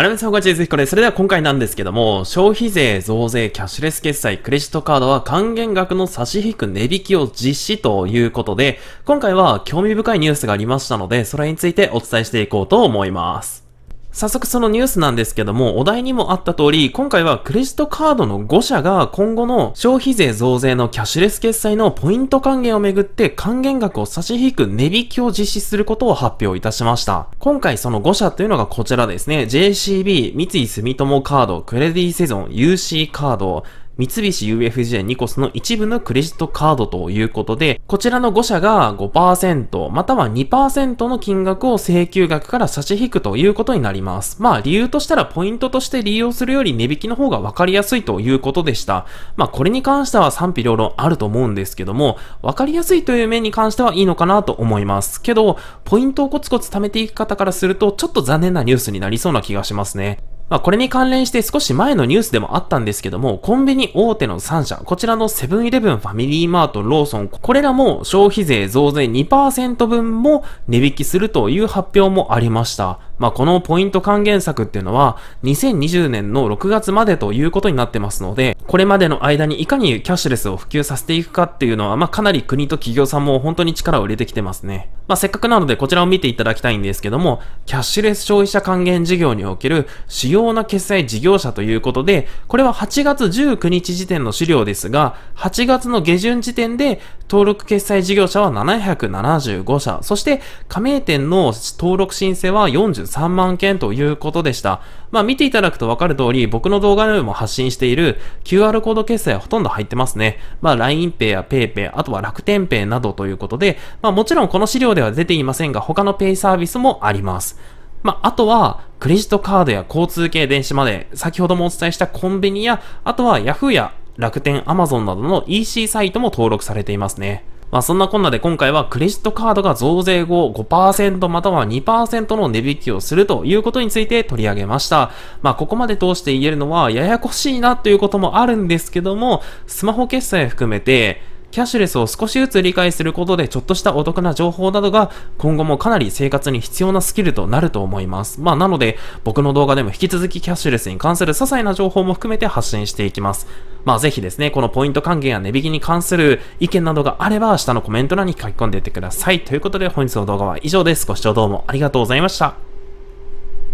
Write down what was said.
アルミさんおかちずひこれ。それでは今回なんですけども、消費税、増税、キャッシュレス決済、クレジットカードは還元額の差し引く値引きを実施ということで、今回は興味深いニュースがありましたので、それについてお伝えしていこうと思います。早速そのニュースなんですけども、お題にもあった通り、今回はクレジットカードの5社が今後の消費税増税のキャッシュレス決済のポイント還元をめぐって還元額を差し引く値引きを実施することを発表いたしました。今回その5社というのがこちらですね、JCB、三井住友カード、クレディセゾン、UC カード、三菱 UFJ ニコスの一部のクレジットカードということで、こちらの5社が5%または2%の金額を請求額から差し引くということになります。まあ理由としたらポイントとして利用するより値引きの方が分かりやすいということでした。まあこれに関しては賛否両論あると思うんですけども、分かりやすいという面に関してはいいのかなと思います。けど、ポイントをコツコツ貯めていく方からするとちょっと残念なニュースになりそうな気がしますね。まあ、これに関連して少し前のニュースでもあったんですけども、コンビニ大手の3社、こちらのセブンイレブン、ファミリーマート、ローソン、これらも消費税増税2%分も値引きするという発表もありました。まあ、このポイント還元策っていうのは、2020年の6月までということになってますので、これまでの間にいかにキャッシュレスを普及させていくかっていうのは、まあ、かなり国と企業さんも本当に力を入れてきてますね。まあ、せっかくなのでこちらを見ていただきたいんですけども、キャッシュレス消費者還元事業における主要な決済事業者ということで、これは8月19日時点の資料ですが、8月の下旬時点で登録決済事業者は775社、そして加盟店の登録申請は43 3万件ということでした。まあ見ていただくとわかる通り、僕の動画でも発信している QR コード決済はほとんど入ってますね。まあ LINEPay や PayPay、あとは楽天 Pay などということで、まあもちろんこの資料では出ていませんが、他の Pay サービスもあります。まあ、あとは、クレジットカードや交通系電子まで、先ほどもお伝えしたコンビニや、あとは Yahoo や楽天、Amazon などの EC サイトも登録されていますね。まあそんなこんなで今回はクレジットカードが増税後5%または2%の値引きをするということについて取り上げました。まあここまで通して言えるのはややこしいなということもあるんですけども、スマホ決済含めて、キャッシュレスを少しずつ理解することで、ちょっとしたお得な情報などが、今後もかなり生活に必要なスキルとなると思います。まあ、なので、僕の動画でも引き続きキャッシュレスに関する些細な情報も含めて発信していきます。まあ、ぜひですね、このポイント還元や値引きに関する意見などがあれば、下のコメント欄に書き込んでいってください。ということで、本日の動画は以上です。ご視聴どうもありがとうございました。